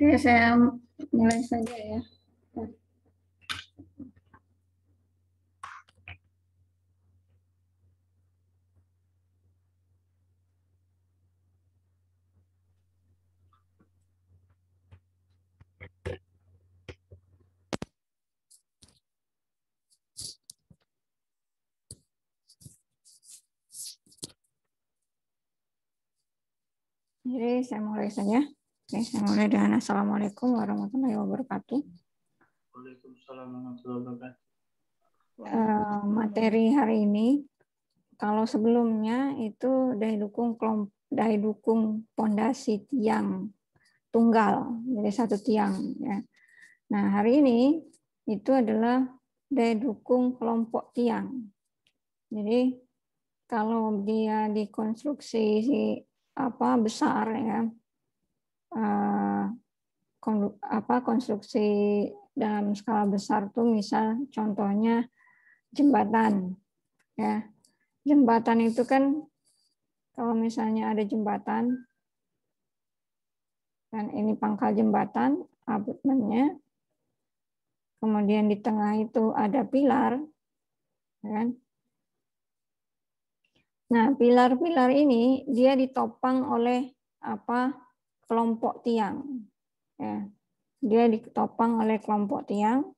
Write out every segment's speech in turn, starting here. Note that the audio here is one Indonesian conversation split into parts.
Oke, saya mulai saja ya. Jadi saya mulai saja. Oke, saya mulai dengan Assalamualaikum warahmatullahi wabarakatuh. Waalaikumsalam warahmatullahi wabarakatuh. Eh, materi hari ini, kalau sebelumnya itu daya dukung kelompok, daya dukung pondasi tiang tunggal, jadi satu tiang. Ya. Nah, hari ini itu adalah daya dukung kelompok tiang. Jadi kalau dia dikonstruksi apa besar ya, Eh, apa konstruksi dalam skala besar tuh misal contohnya jembatan ya jembatan itu kan kalau misalnya ada jembatan dan ini pangkal jembatan abutmennya kemudian di tengah itu ada pilar ya kan nah pilar-pilar ini dia ditopang oleh apa kelompok tiang. Ya. Dia ditopang oleh kelompok tiang.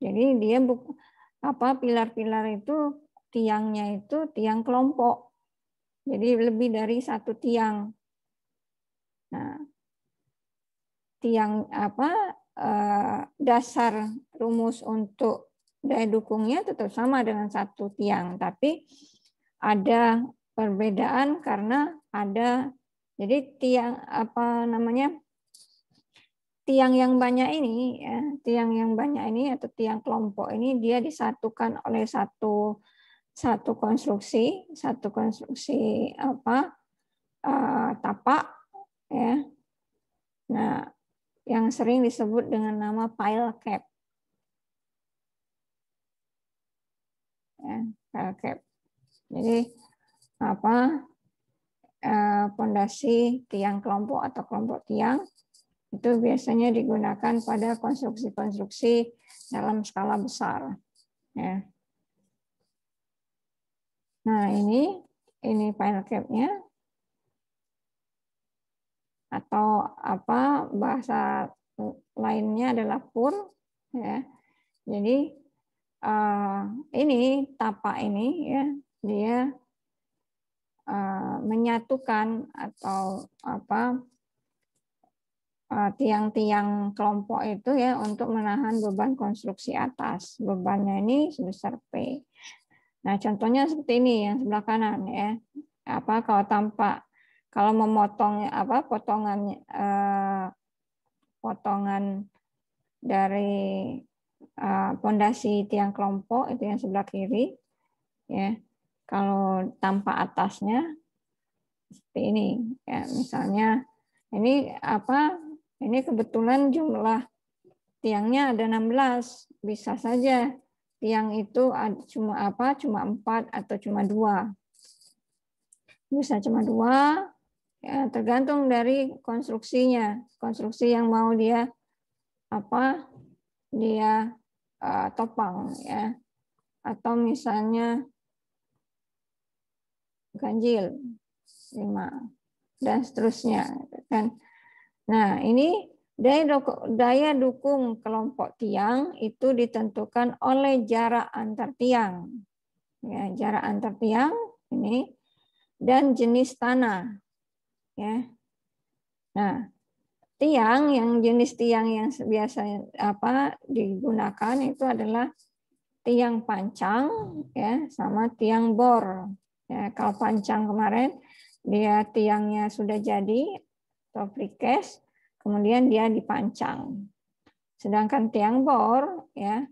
Jadi dia buka, apa pilar-pilar itu tiangnya itu tiang kelompok. Jadi lebih dari satu tiang. Nah, tiang apa eh, dasar rumus untuk daya dukungnya tetap sama dengan satu tiang, tapi ada perbedaan karena ada jadi tiang apa namanya tiang yang banyak ini, ya, tiang yang banyak ini atau tiang kelompok ini dia disatukan oleh satu satu konstruksi, satu konstruksi apa uh, tapak, ya. Nah, yang sering disebut dengan nama pile cap. Ya, pile cap. Jadi apa Eh, pondasi tiang kelompok atau kelompok tiang itu biasanya digunakan pada konstruksi-konstruksi dalam skala besar. Ya. Nah ini ini final cap-nya atau apa bahasa lainnya adalah pur. Ya. Jadi eh, ini tapak ini ya dia Eh, menyatukan atau apa eh, tiang-tiang kelompok itu ya untuk menahan beban konstruksi atas. Bebannya ini sebesar P. Nah, contohnya seperti ini yang sebelah kanan ya. Apa kalau tampak kalau memotong apa potongan eh, potongan dari pondasi tiang kelompok itu yang sebelah kiri ya kalau tanpa atasnya seperti ini ya misalnya ini apa ini kebetulan jumlah tiangnya ada 16 bisa saja tiang itu cuma apa cuma empat atau cuma dua bisa cuma dua ya, tergantung dari konstruksinya konstruksi yang mau dia apa dia uh, topang ya atau misalnya ganjil 5 dan seterusnya gitu kan. Nah, ini daya, daya dukung kelompok tiang itu ditentukan oleh jarak antar tiang. Ya, jarak antar tiang ini dan jenis tanah. Ya. Nah, tiang yang jenis tiang yang biasa apa digunakan itu adalah tiang pancang ya sama tiang bor Ya, kalau pancang kemarin dia tiangnya sudah jadi atau precast, kemudian dia dipancang. Sedangkan tiang bor ya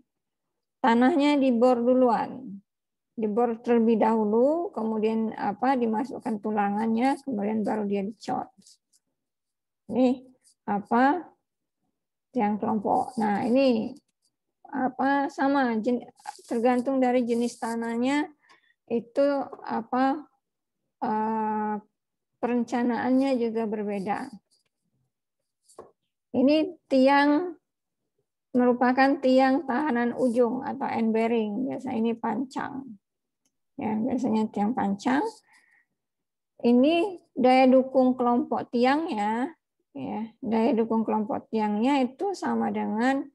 tanahnya dibor duluan. Dibor terlebih dahulu, kemudian apa dimasukkan tulangannya, kemudian baru dia dicor. Ini apa tiang kelompok. Nah, ini apa sama tergantung dari jenis tanahnya itu apa eh, perencanaannya juga berbeda. Ini tiang merupakan tiang tahanan ujung atau end bearing. Biasa ini pancang. Ya, biasanya tiang pancang. Ini daya dukung kelompok tiangnya, ya, daya dukung kelompok tiangnya itu sama dengan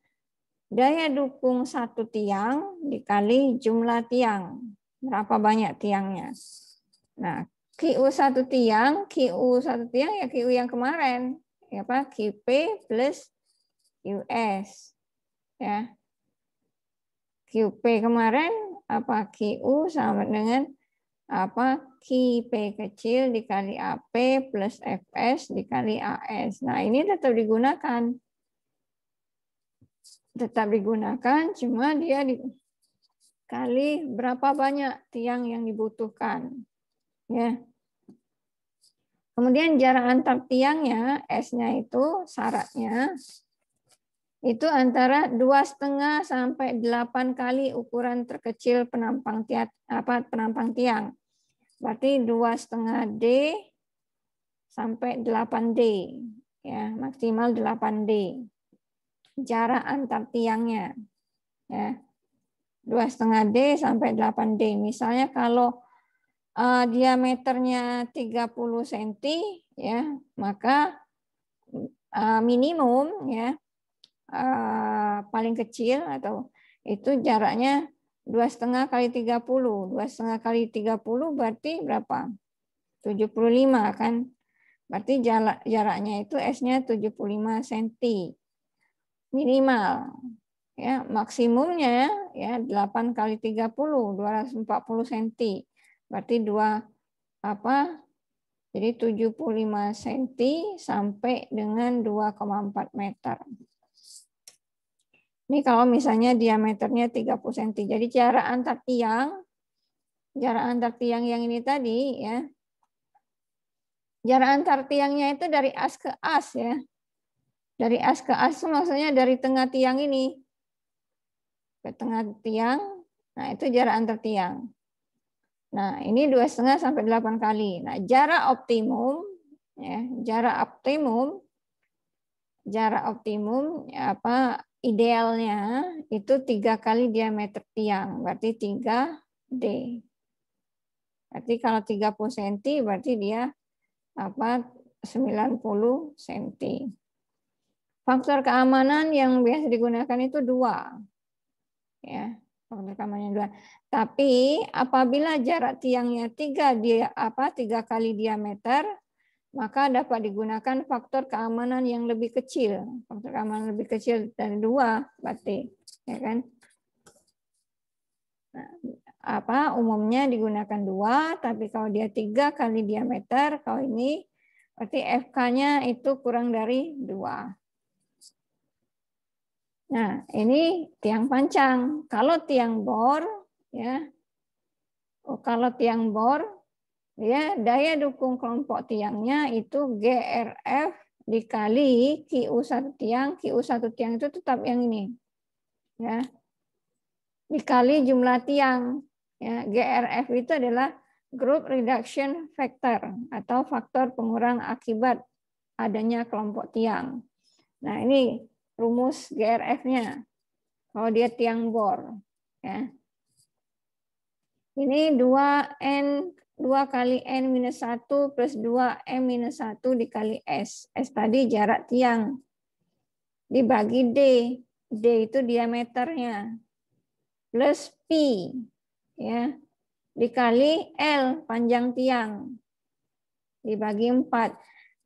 daya dukung satu tiang dikali jumlah tiang. Berapa banyak tiangnya? Nah, QU satu tiang, QU satu tiang ya QU yang kemarin. Ya apa? QP plus QS. Ya. QP kemarin apa QU sama dengan apa QP kecil dikali AP plus FS dikali AS. Nah, ini tetap digunakan. Tetap digunakan, cuma dia di, kali berapa banyak tiang yang dibutuhkan. Ya. Kemudian jarak antar tiangnya, S-nya itu syaratnya itu antara dua setengah sampai 8 kali ukuran terkecil penampang tiat apa penampang tiang. Berarti dua setengah d sampai 8 d ya maksimal 8 d jarak antar tiangnya ya dua setengah d sampai 8D. Misalnya kalau uh, diameternya 30 cm ya, maka uh, minimum ya uh, paling kecil atau itu jaraknya dua setengah kali 30. Dua setengah kali 30 berarti berapa? 75 kan? Berarti jarak, jaraknya itu S-nya 75 cm minimal ya maksimumnya ya 8 kali 30 240 cm berarti dua apa jadi 75 cm sampai dengan 2,4 meter ini kalau misalnya diameternya 30 cm jadi jarak antar tiang jarak antar tiang yang ini tadi ya jarak antar tiangnya itu dari as ke as ya dari as ke as maksudnya dari tengah tiang ini ke tengah tiang. Nah, itu jarak antar tiang. Nah, ini dua setengah sampai delapan kali. Nah, jarak optimum, ya, jarak optimum, jarak optimum ya apa idealnya itu tiga kali diameter tiang, berarti tiga d. Berarti kalau 30 cm berarti dia apa 90 cm. Faktor keamanan yang biasa digunakan itu dua ya rekamannya dua. Tapi apabila jarak tiangnya tiga dia apa tiga kali diameter, maka dapat digunakan faktor keamanan yang lebih kecil. Faktor keamanan lebih kecil dari dua berarti, ya kan? Nah, apa umumnya digunakan dua, tapi kalau dia tiga kali diameter, kalau ini berarti FK-nya itu kurang dari dua. Nah, ini tiang pancang. Kalau tiang bor, ya, oh, kalau tiang bor, ya, daya dukung kelompok tiangnya itu GRF dikali QU satu tiang. QU satu tiang itu tetap yang ini, ya, dikali jumlah tiang. Ya, GRF itu adalah Group Reduction Factor atau faktor pengurang akibat adanya kelompok tiang. Nah, ini rumus GRF-nya. Kalau dia tiang bor, ya. Ini 2N 2 kali N minus 1 plus 2 M minus 1 dikali S. S tadi jarak tiang. Dibagi D. D itu diameternya. Plus P. ya Dikali L, panjang tiang. Dibagi 4.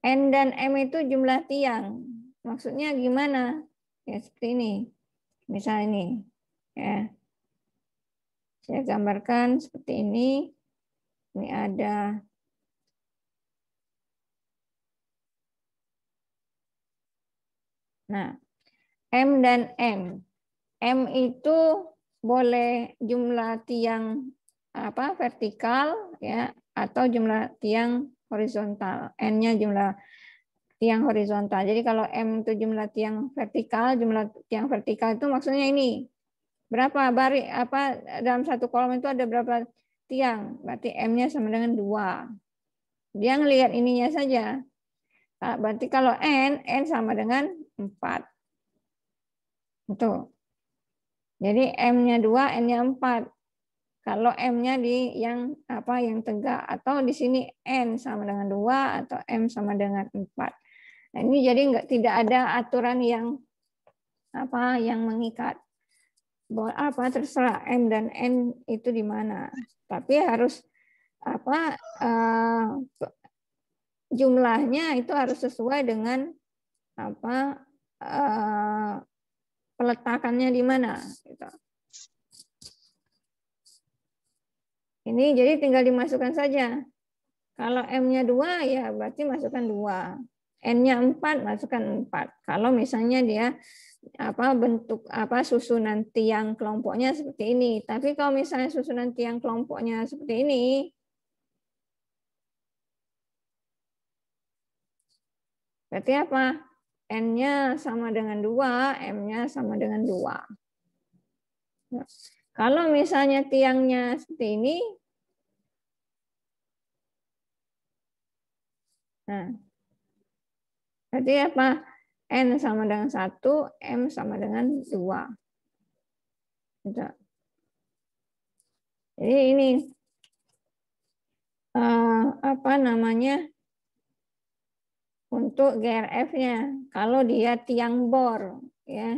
N dan M itu jumlah tiang. Maksudnya gimana? Ya seperti ini. Misal ini. Ya. Saya gambarkan seperti ini. Ini ada Nah, M dan m M itu boleh jumlah tiang apa vertikal ya atau jumlah tiang horizontal. N-nya jumlah tiang horizontal. Jadi kalau M itu jumlah tiang vertikal, jumlah tiang vertikal itu maksudnya ini. Berapa bari apa dalam satu kolom itu ada berapa tiang? Berarti M-nya sama dengan 2. Dia ngelihat ininya saja. Ah, berarti kalau N, N sama dengan 4. Itu. Jadi M-nya 2, N-nya 4. Kalau M-nya di yang apa yang tegak atau di sini N sama dengan 2 atau M sama dengan 4. Nah, ini jadi enggak tidak ada aturan yang apa yang mengikat bahwa apa terserah m dan n itu di mana tapi harus apa uh, jumlahnya itu harus sesuai dengan apa uh, peletakannya di mana gitu. ini jadi tinggal dimasukkan saja kalau m-nya dua ya berarti masukkan dua n-nya 4 masukkan 4. Kalau misalnya dia apa bentuk apa susunan tiang kelompoknya seperti ini. Tapi kalau misalnya susunan tiang kelompoknya seperti ini, berarti apa? N-nya sama dengan 2, M-nya sama dengan 2. kalau misalnya tiangnya seperti ini, nah, Berarti apa? N sama dengan 1, M sama dengan 2. Gitu. Jadi ini eh, apa namanya untuk GRF-nya. Kalau dia tiang bor, ya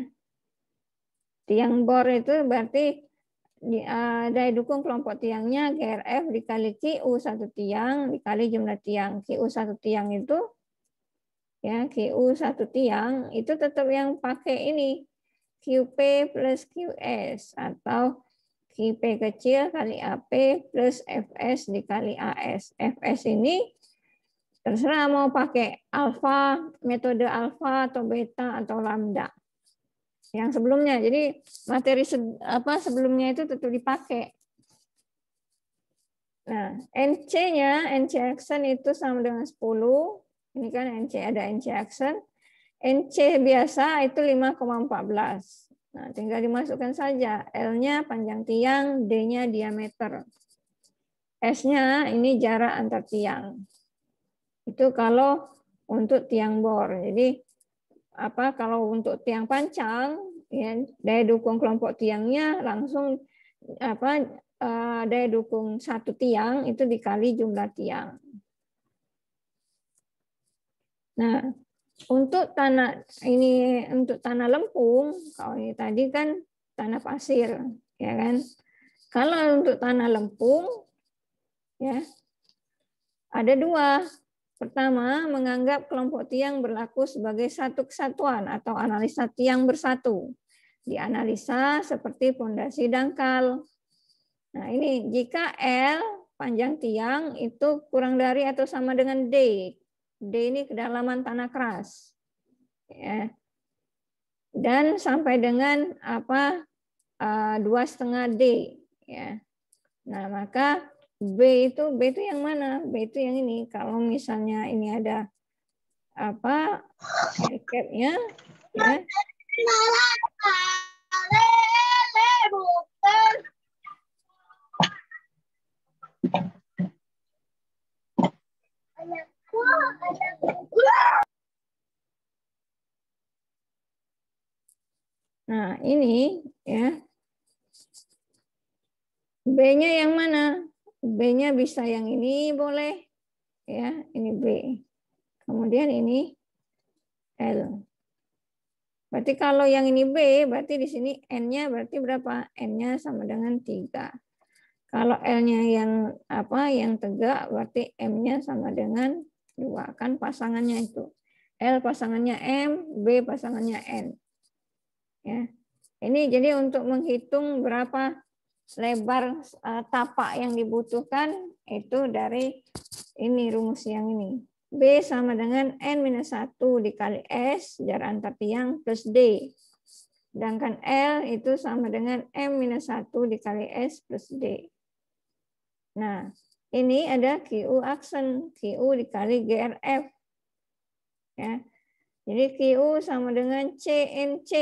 tiang bor itu berarti di, uh, dukung kelompok tiangnya GRF dikali Q satu tiang dikali jumlah tiang. Q satu tiang itu ya GU satu tiang itu tetap yang pakai ini QP plus QS atau QP kecil kali AP plus FS dikali AS. FS ini terserah mau pakai alfa, metode alfa atau beta atau lambda. Yang sebelumnya, jadi materi apa sebelumnya itu tetap dipakai. Nah, NC-nya, NC action itu sama dengan 10, ini kan NC ada NC action. NC biasa itu 5,14. Nah, tinggal dimasukkan saja. L-nya panjang tiang, D-nya diameter. S-nya ini jarak antar tiang. Itu kalau untuk tiang bor. Jadi apa kalau untuk tiang pancang ya daya dukung kelompok tiangnya langsung apa eh, daya dukung satu tiang itu dikali jumlah tiang. Nah, untuk tanah ini untuk tanah lempung, kalau ini tadi kan tanah pasir, ya kan? Kalau untuk tanah lempung, ya ada dua. Pertama, menganggap kelompok tiang berlaku sebagai satu kesatuan atau analisa tiang bersatu. Dianalisa seperti pondasi dangkal. Nah, ini jika L panjang tiang itu kurang dari atau sama dengan D. D ini kedalaman tanah keras. Ya. Dan sampai dengan apa eh, dua setengah D. Ya. Nah maka B itu B itu yang mana? B itu yang ini. Kalau misalnya ini ada apa ya, ini ya. B-nya yang mana? B-nya bisa yang ini boleh. Ya, ini B. Kemudian ini L. Berarti kalau yang ini B, berarti di sini N-nya berarti berapa? N-nya sama dengan tiga. Kalau L-nya yang apa? Yang tegak, berarti M-nya sama dengan dua. Kan pasangannya itu. L pasangannya M, B pasangannya N. Ya. Ini jadi untuk menghitung berapa lebar eh, tapak yang dibutuhkan itu dari ini rumus yang ini. B sama dengan N-1 minus dikali S jarak antar tiang plus D. Sedangkan L itu sama dengan M-1 dikali S plus D. Nah, ini ada QU aksen, QU dikali GRF. Ya. Jadi QU sama dengan CNC.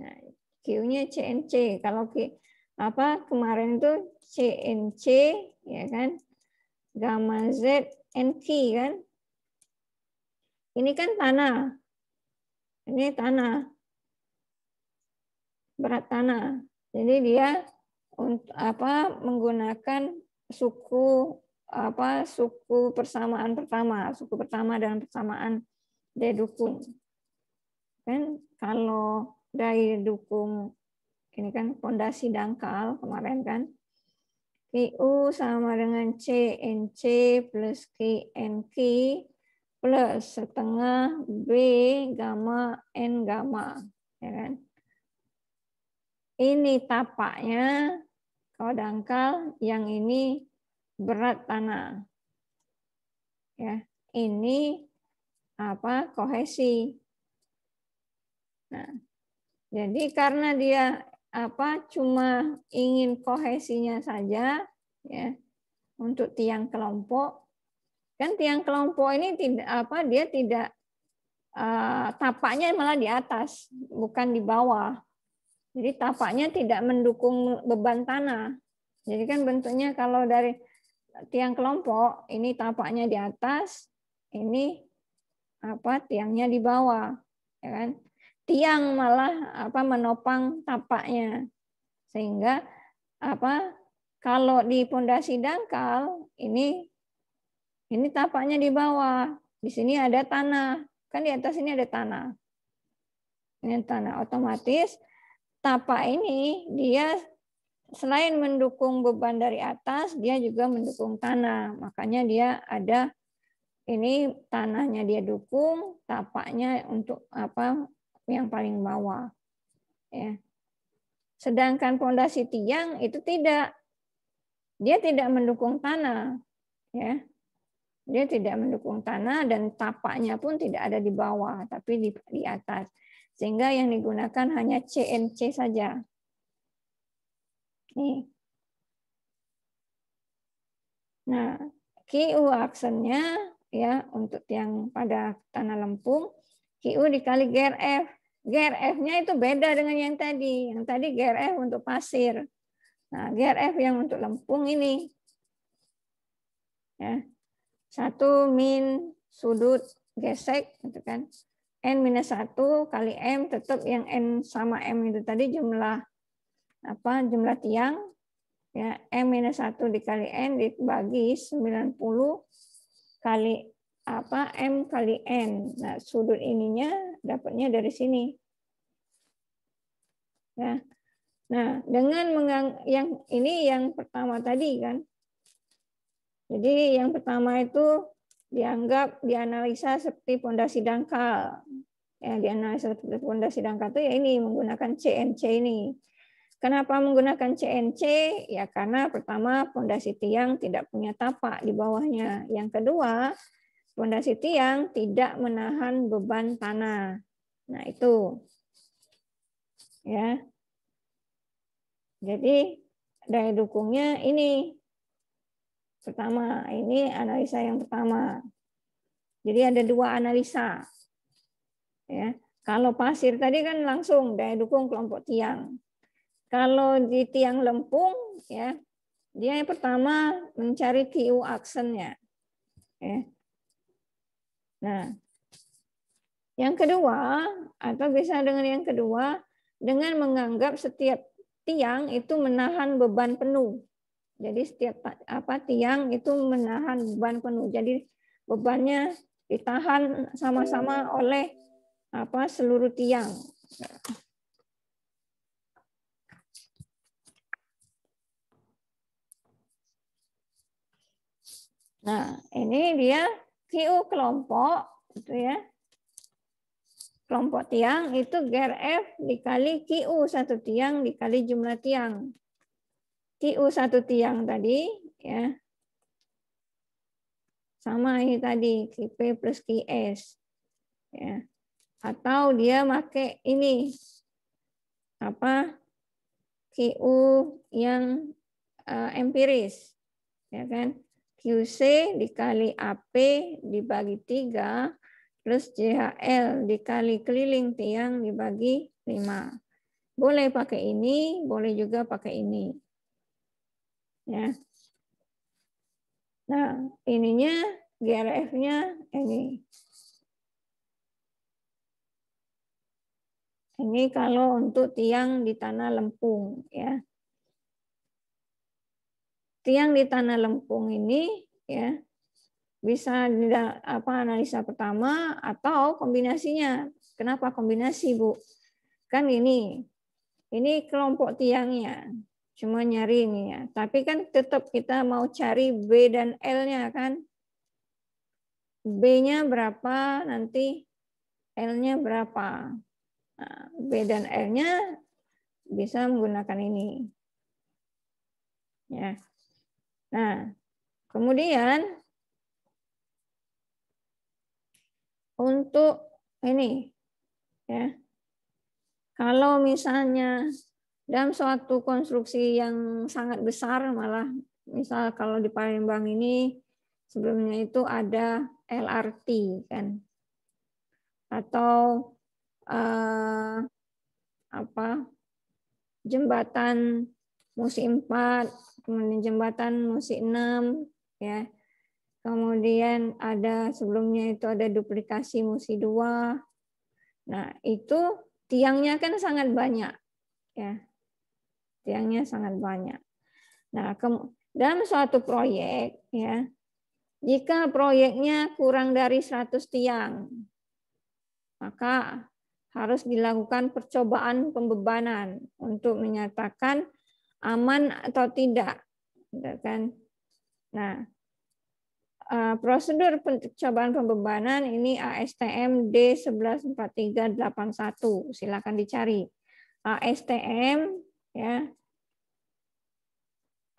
Nah, Q-nya CNC. Kalau Q, apa kemarin itu CNC ya kan? Gamma Z NQ kan? Ini kan tanah. Ini tanah. Berat tanah. Jadi dia untuk apa menggunakan suku apa suku persamaan pertama, suku pertama dan persamaan dedukung. Kan kalau dari dukung ini kan fondasi dangkal kemarin kan. QU sama dengan CNC plus knk plus setengah B gamma N gamma. Ya kan? Ini tapaknya kalau dangkal, yang ini berat tanah. Ya, ini apa kohesi. Nah, jadi karena dia apa cuma ingin kohesinya saja ya untuk tiang kelompok kan tiang kelompok ini tidak apa dia tidak uh, tapaknya malah di atas bukan di bawah jadi tapaknya tidak mendukung beban tanah jadi kan bentuknya kalau dari tiang kelompok ini tapaknya di atas ini apa tiangnya di bawah ya kan tiang malah apa menopang tapaknya. Sehingga apa kalau di pondasi dangkal ini ini tapaknya di bawah. Di sini ada tanah. Kan di atas ini ada tanah. Ini tanah otomatis tapak ini dia selain mendukung beban dari atas, dia juga mendukung tanah. Makanya dia ada ini tanahnya dia dukung, tapaknya untuk apa yang paling bawah. Ya. Sedangkan pondasi tiang itu tidak dia tidak mendukung tanah, ya. Dia tidak mendukung tanah dan tapaknya pun tidak ada di bawah, tapi di, di atas. Sehingga yang digunakan hanya CNC saja. Nih. Nah, KU aksennya ya untuk yang pada tanah lempung, ku dikali GRF GRF-nya itu beda dengan yang tadi. Yang tadi GRF untuk pasir. Nah, GRF yang untuk lempung ini. Ya. satu min sudut gesek gitu kan. N minus 1 kali M tetap yang N sama M itu tadi jumlah apa jumlah tiang ya M minus 1 dikali N dibagi 90 kali apa m kali n. Nah, sudut ininya dapatnya dari sini. Ya. Nah, dengan yang ini yang pertama tadi kan. Jadi yang pertama itu dianggap dianalisa seperti pondasi dangkal. yang dianalisa seperti pondasi dangkal itu ya ini menggunakan CNC ini. Kenapa menggunakan CNC? Ya karena pertama pondasi tiang tidak punya tapak di bawahnya. Yang kedua, Pondasi tiang tidak menahan beban tanah. Nah, itu. Ya. Jadi daya dukungnya ini pertama, ini analisa yang pertama. Jadi ada dua analisa. Ya. Kalau pasir tadi kan langsung daya dukung kelompok tiang. Kalau di tiang lempung ya, dia yang pertama mencari TU aksennya. Ya. Nah, yang kedua atau bisa dengan yang kedua dengan menganggap setiap tiang itu menahan beban penuh. Jadi setiap apa tiang itu menahan beban penuh. Jadi bebannya ditahan sama-sama oleh apa seluruh tiang. Nah, ini dia Q kelompok itu ya. Kelompok tiang itu GRF dikali QU satu tiang dikali jumlah tiang. QU satu tiang tadi ya. Sama ini tadi QP plus QS. Ya. Atau dia pakai ini apa QU yang uh, empiris ya kan QC dikali AP dibagi 3 plus JHL dikali keliling tiang dibagi 5. Boleh pakai ini, boleh juga pakai ini. Ya. Nah, ininya GRF-nya ini. Ini kalau untuk tiang di tanah lempung ya tiang di tanah lempung ini ya bisa apa analisa pertama atau kombinasinya. Kenapa kombinasi, Bu? Kan ini ini kelompok tiangnya. Cuma nyari ini ya. Tapi kan tetap kita mau cari B dan L-nya kan. B-nya berapa nanti L-nya berapa. Nah, B dan L-nya bisa menggunakan ini. Ya. Nah, kemudian untuk ini ya. Kalau misalnya dalam suatu konstruksi yang sangat besar malah misal kalau di Palembang ini sebelumnya itu ada LRT kan atau eh, apa jembatan musim 4, kemudian jembatan musim 6 ya. Kemudian ada sebelumnya itu ada duplikasi musim 2. Nah, itu tiangnya kan sangat banyak ya. Tiangnya sangat banyak. Nah, dalam suatu proyek ya, jika proyeknya kurang dari 100 tiang, maka harus dilakukan percobaan pembebanan untuk menyatakan aman atau tidak gitu kan nah eh, prosedur percobaan pembebanan ini ASTM D114381 silakan dicari ASTM ya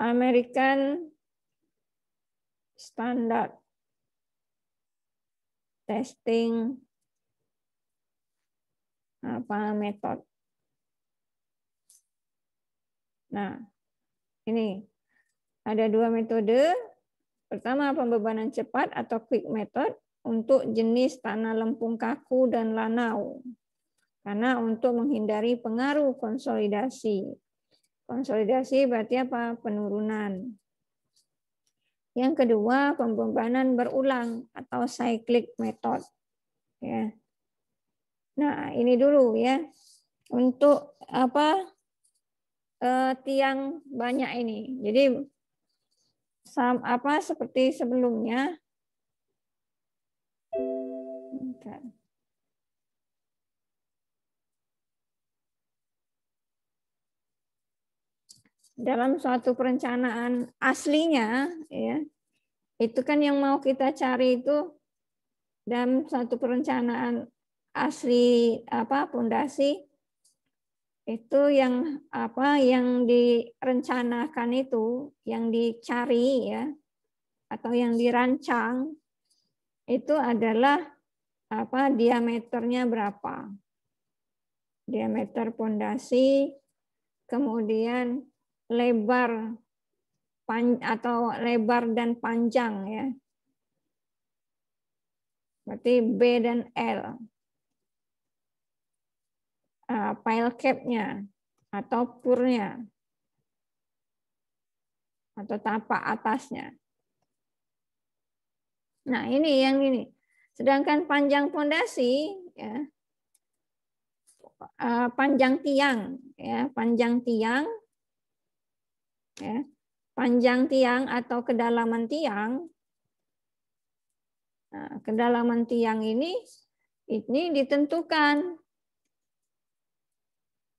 American Standard Testing apa metode Nah, ini ada dua metode. Pertama, pembebanan cepat atau quick method untuk jenis tanah lempung kaku dan lanau. Karena untuk menghindari pengaruh konsolidasi. Konsolidasi berarti apa? Penurunan. Yang kedua, pembebanan berulang atau cyclic method. Ya. Nah, ini dulu ya. Untuk apa? uh, tiang banyak ini. Jadi sam, apa seperti sebelumnya. Bentar. Dalam suatu perencanaan aslinya, ya itu kan yang mau kita cari itu dalam suatu perencanaan asli apa pondasi itu yang apa yang direncanakan itu yang dicari ya atau yang dirancang itu adalah apa diameternya berapa diameter pondasi kemudian lebar pan, atau lebar dan panjang ya berarti B dan L Eh, pile cap-nya atau purnya atau tapak atasnya. Nah, ini yang ini. Sedangkan panjang pondasi ya eh, panjang tiang ya, panjang tiang ya, panjang tiang atau kedalaman tiang. Nah, kedalaman tiang ini ini ditentukan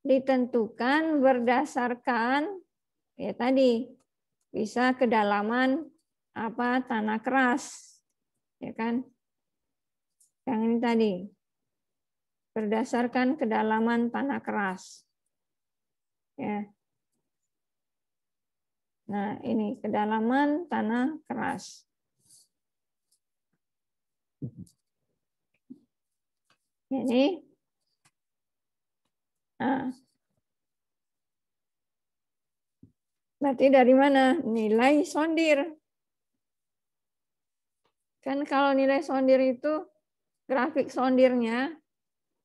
ditentukan berdasarkan ya tadi bisa kedalaman apa tanah keras ya kan yang ini tadi berdasarkan kedalaman tanah keras ya nah ini kedalaman tanah keras mhm. ini Ah. Berarti dari mana? Nilai sondir. Kan kalau nilai sondir itu, grafik sondirnya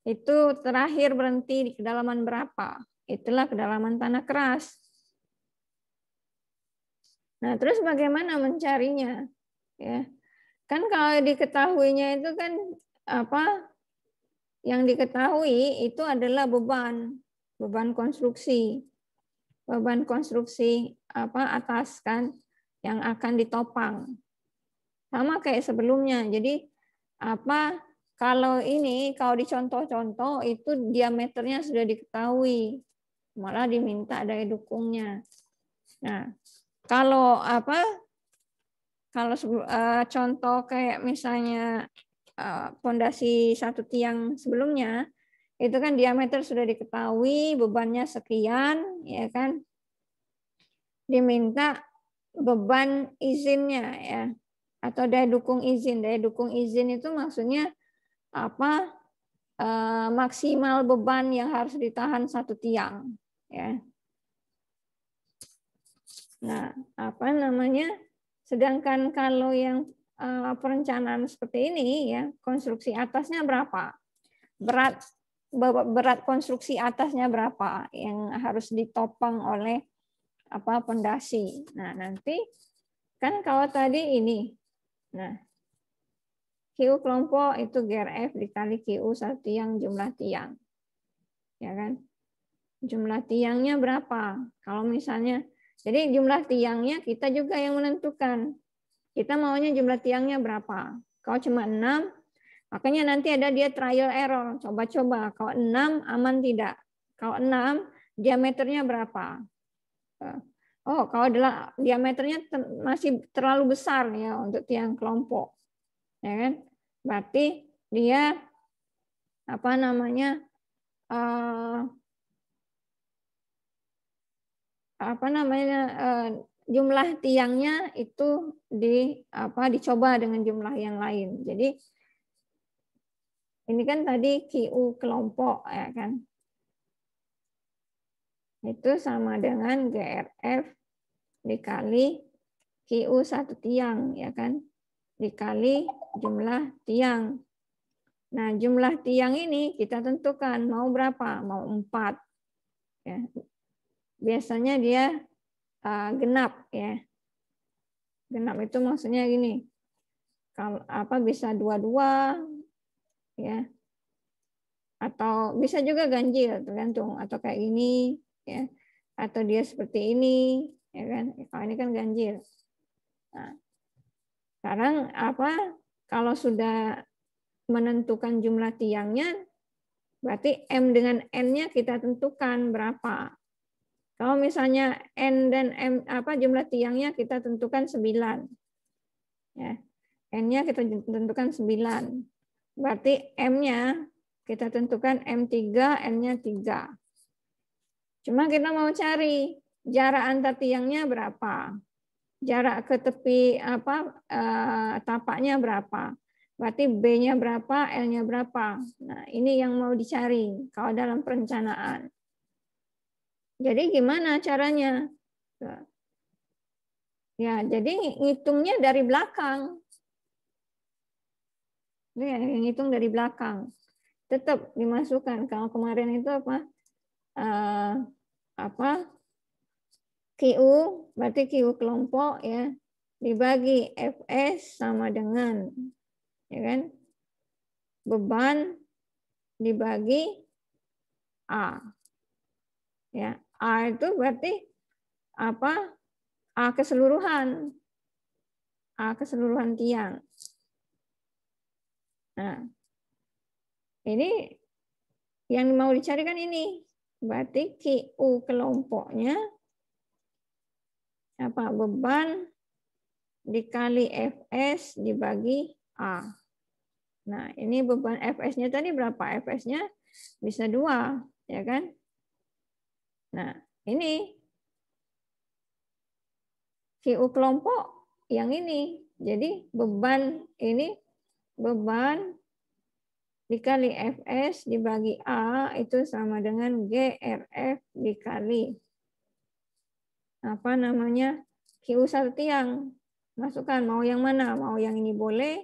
itu terakhir berhenti di kedalaman berapa. Itulah kedalaman tanah keras. Nah, terus bagaimana mencarinya? Ya. Kan kalau diketahuinya itu kan apa yang diketahui itu adalah beban, beban konstruksi. Beban konstruksi apa atas kan yang akan ditopang. Sama kayak sebelumnya. Jadi apa kalau ini kalau dicontoh-contoh itu diameternya sudah diketahui. Malah diminta dari dukungnya. Nah, kalau apa kalau eh, contoh kayak misalnya pondasi eh, satu tiang sebelumnya itu kan diameter sudah diketahui bebannya sekian ya kan diminta beban izinnya ya atau daya dukung izin daya dukung izin itu maksudnya apa e, maksimal beban yang harus ditahan satu tiang ya nah apa namanya sedangkan kalau yang Eh, perencanaan seperti ini ya konstruksi atasnya berapa berat berat konstruksi atasnya berapa yang harus ditopang oleh apa pondasi nah nanti kan kalau tadi ini nah Q kelompok itu GRF dikali Q satu tiang jumlah tiang ya kan jumlah tiangnya berapa kalau misalnya jadi jumlah tiangnya kita juga yang menentukan kita maunya jumlah tiangnya berapa? Kalau cuma 6, makanya nanti ada dia trial error. Coba-coba, kalau 6 aman tidak? Kalau 6, diameternya berapa? Eh, oh, kalau diameternya masih terlalu besar ya untuk tiang kelompok. Ya kan? Berarti dia apa namanya? Eh, apa namanya? Eh, jumlah tiangnya itu di apa dicoba dengan jumlah yang lain. Jadi ini kan tadi QU kelompok ya kan. Itu sama dengan GRF dikali QU satu tiang ya kan dikali jumlah tiang. Nah, jumlah tiang ini kita tentukan mau berapa? Mau 4. Ya. Biasanya dia Eh, genap ya. Genap itu maksudnya gini. Kalau apa bisa dua-dua ya. Atau bisa juga ganjil tergantung atau kayak gini ya. Atau dia seperti ini ya kan. Kalau ini kan ganjil. Nah, sekarang apa kalau sudah menentukan jumlah tiangnya berarti M dengan N-nya kita tentukan berapa kalau misalnya n dan m apa jumlah tiangnya kita tentukan 9. Ya. N-nya kita tentukan 9. Berarti M-nya kita tentukan M3, N-nya 3. Cuma kita mau cari jarak antar tiangnya berapa. Jarak ke tepi apa eh, tapaknya berapa. Berarti B-nya berapa, L-nya berapa. Nah, ini yang mau dicari kalau dalam perencanaan. Jadi gimana caranya? Ya, jadi ngitungnya dari belakang. Ya, yang ngitung dari belakang. Tetap dimasukkan. Kalau kemarin itu apa? Uh, apa? QU berarti QU kelompok ya dibagi FS sama dengan ya kan? Beban dibagi A. Ya. A ah, itu berarti apa? A ah, keseluruhan. A ah, keseluruhan tiang. Nah, ini yang mau dicari kan ini. Berarti QU kelompoknya apa beban dikali FS dibagi A. Nah, ini beban FS-nya tadi berapa? FS-nya bisa dua, ya kan? Nah, ini VU kelompok yang ini. Jadi beban ini beban dikali FS dibagi A itu sama dengan GRF dikali apa namanya QU satu tiang. Masukkan mau yang mana? Mau yang ini boleh,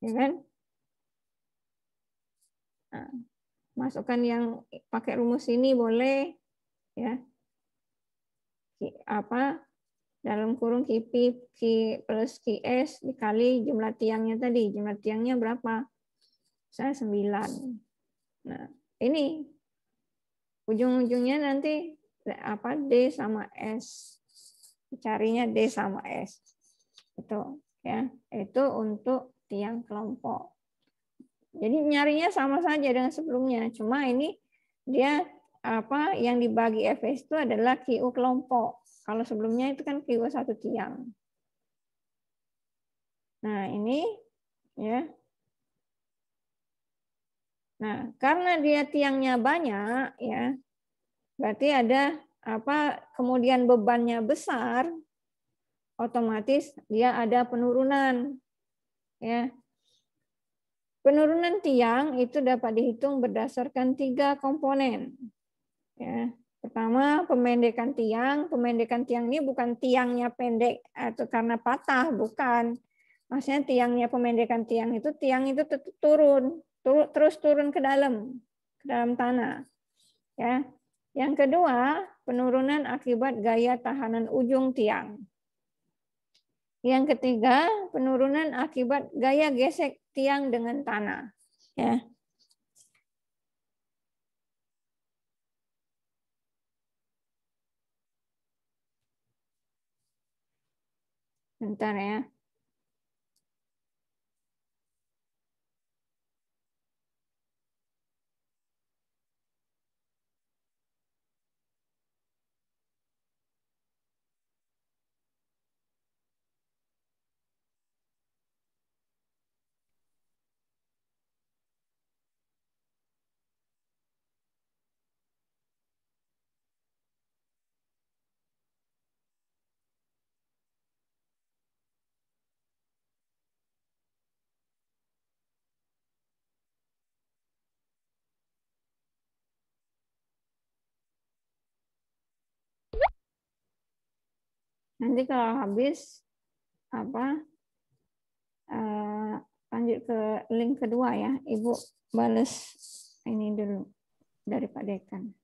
ya kan? Nah, masukkan yang pakai rumus ini boleh, ya apa dalam kurung QP Q plus QS dikali jumlah tiangnya tadi jumlah tiangnya berapa saya 9 nah ini ujung-ujungnya nanti apa D sama S carinya D sama S itu ya itu untuk tiang kelompok jadi nyarinya sama saja dengan sebelumnya cuma ini dia apa yang dibagi FS itu adalah QU kelompok. Kalau sebelumnya itu kan QU satu tiang. Nah, ini ya. Nah, karena dia tiangnya banyak ya. Berarti ada apa kemudian bebannya besar otomatis dia ada penurunan ya. Penurunan tiang itu dapat dihitung berdasarkan tiga komponen. Ya. Pertama, pemendekan tiang. Pemendekan tiang ini bukan tiangnya pendek atau karena patah, bukan. Maksudnya tiangnya pemendekan tiang itu tiang itu turun, turun terus turun ke dalam, ke dalam tanah. Ya. Yang kedua, penurunan akibat gaya tahanan ujung tiang. Yang ketiga, penurunan akibat gaya gesek tiang dengan tanah. Ya. Tarea. Nanti kalau habis apa uh, lanjut ke link kedua ya, Ibu balas ini dulu dari Pak Dekan.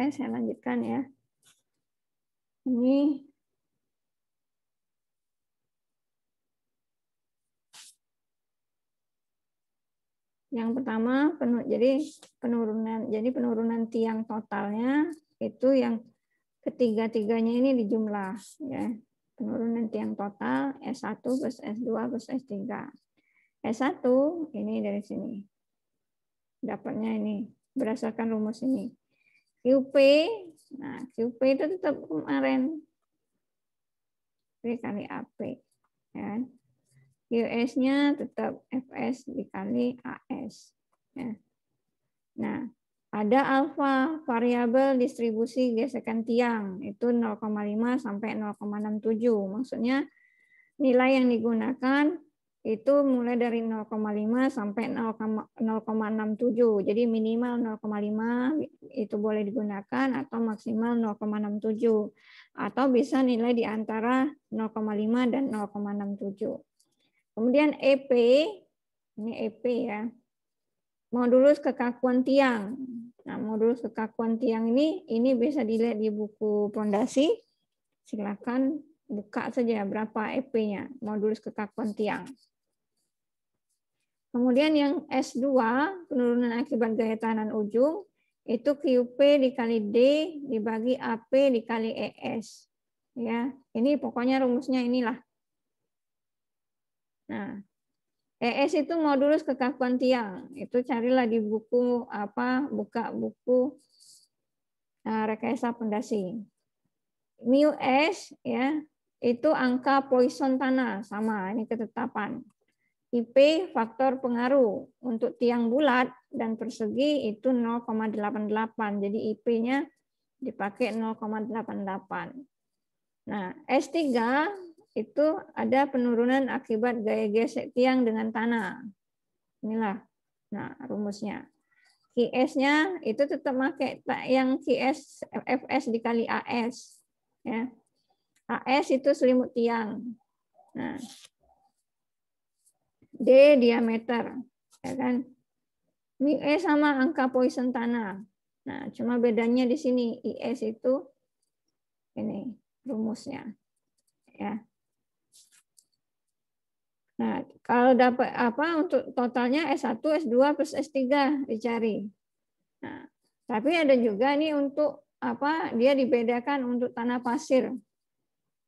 Oke, saya lanjutkan ya. Ini yang pertama penuh, jadi penurunan jadi penurunan tiang totalnya itu yang ketiga-tiganya ini dijumlah ya penurunan tiang total S1 plus S2 plus S3 S1 ini dari sini dapatnya ini berdasarkan rumus ini QP. Nah, QP itu tetap kemarin. P kali AP. Ya. Kan? QS-nya tetap FS dikali AS. Ya. Nah, ada alfa variabel distribusi gesekan tiang itu 0,5 sampai 0,67. Maksudnya nilai yang digunakan itu mulai dari 0,5 sampai 0,67. Jadi minimal 0,5 itu boleh digunakan atau maksimal 0,67 atau bisa nilai di antara 0,5 dan 0,67. Kemudian EP, ini EP ya. Modulus kekakuan tiang. Nah, modulus kekakuan tiang ini ini bisa dilihat di buku pondasi. Silakan buka saja berapa EP-nya, modulus kekakuan tiang. Kemudian yang S2, penurunan akibat gaya tahanan ujung, itu QP dikali D dibagi AP dikali ES. Ya, ini pokoknya rumusnya inilah. Nah, ES itu modulus kekakuan tiang. Itu carilah di buku apa, buka buku eh, rekayasa pendasi Mu S ya, itu angka poison tanah sama ini ketetapan. IP faktor pengaruh untuk tiang bulat dan persegi itu 0,88. Jadi IP-nya dipakai 0,88. Nah, S3 itu ada penurunan akibat gaya gesek tiang dengan tanah. Inilah nah rumusnya. QS-nya itu tetap pakai yang QS FS dikali AS ya. AS itu selimut tiang. Nah, D diameter, ya kan? E sama angka poison tanah. Nah, cuma bedanya di sini IS itu ini rumusnya. Ya. Nah, kalau dapat apa untuk totalnya S1, S2 plus S3 dicari. Nah, tapi ada juga nih untuk apa dia dibedakan untuk tanah pasir.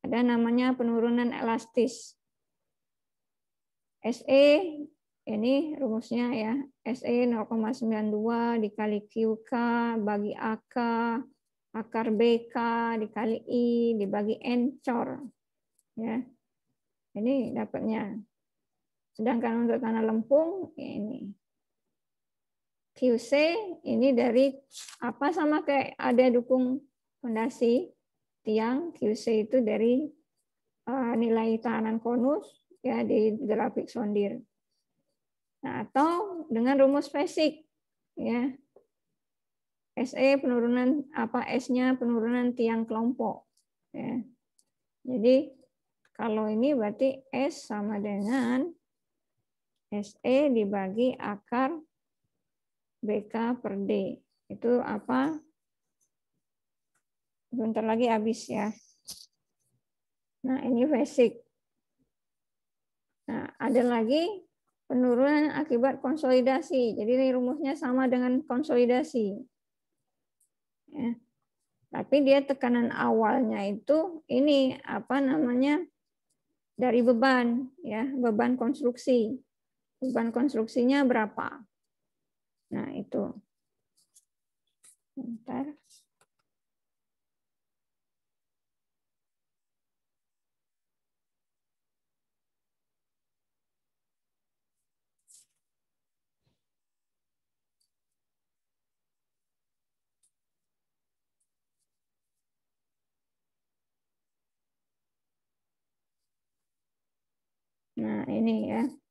Ada namanya penurunan elastis. SE ini rumusnya ya, e SE 0,92 dikali QK bagi AK, akar BK dikali I dibagi N cor. Ya. Ini dapatnya. Sedangkan untuk tanah lempung ya ini. QC ini dari apa sama kayak ada dukung fondasi tiang QC itu dari uh, nilai tahanan konus ya di grafik sondir. Nah, atau dengan rumus fisik ya. SE penurunan apa S-nya penurunan tiang kelompok ya. Jadi kalau ini berarti S sama dengan SE dibagi akar BK per D. Itu apa? Bentar lagi habis ya. Nah, ini basic. Nah, ada lagi penurunan akibat konsolidasi. Jadi ini rumusnya sama dengan konsolidasi. Ya. Tapi dia tekanan awalnya itu ini apa namanya dari beban ya, beban konstruksi. Beban konstruksinya berapa? Nah, itu. Bentar. Nah, ini ya.